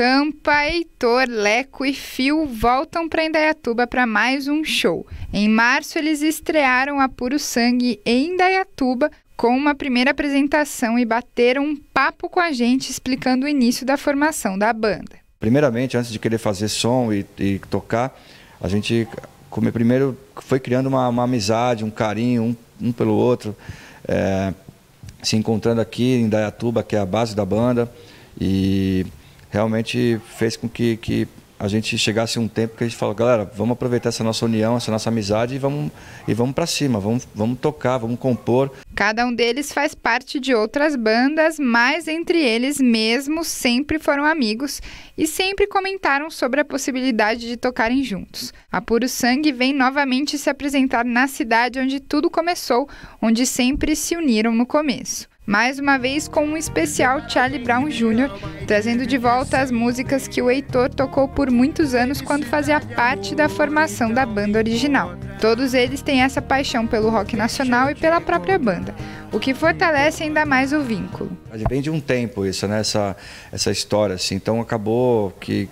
Campa, Heitor, Leco e Fio voltam para Indaiatuba para mais um show. Em março, eles estrearam a Puro Sangue em Indaiatuba com uma primeira apresentação e bateram um papo com a gente explicando o início da formação da banda. Primeiramente, antes de querer fazer som e, e tocar, a gente como primeiro foi criando uma, uma amizade, um carinho um, um pelo outro, é, se encontrando aqui em Indaiatuba, que é a base da banda, e realmente fez com que, que a gente chegasse um tempo que a gente falou, galera, vamos aproveitar essa nossa união, essa nossa amizade e vamos, e vamos para cima, vamos, vamos tocar, vamos compor. Cada um deles faz parte de outras bandas, mas entre eles mesmos sempre foram amigos e sempre comentaram sobre a possibilidade de tocarem juntos. A Puro Sangue vem novamente se apresentar na cidade onde tudo começou, onde sempre se uniram no começo mais uma vez com um especial Charlie Brown Jr., trazendo de volta as músicas que o Heitor tocou por muitos anos quando fazia parte da formação da banda original. Todos eles têm essa paixão pelo rock nacional e pela própria banda, o que fortalece ainda mais o vínculo. Vem de um tempo isso, né? essa, essa história, assim. então acabou que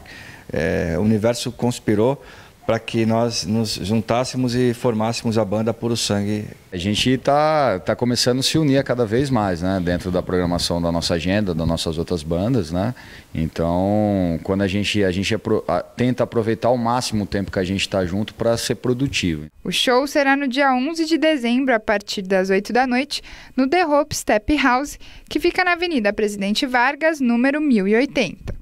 é, o universo conspirou para que nós nos juntássemos e formássemos a banda Puro Sangue. A gente está tá começando a se unir cada vez mais, né? Dentro da programação da nossa agenda, das nossas outras bandas, né? Então, quando a gente, a gente apro a, tenta aproveitar ao máximo o tempo que a gente está junto para ser produtivo. O show será no dia 11 de dezembro, a partir das 8 da noite, no The Hope Step House, que fica na Avenida Presidente Vargas, número 1080.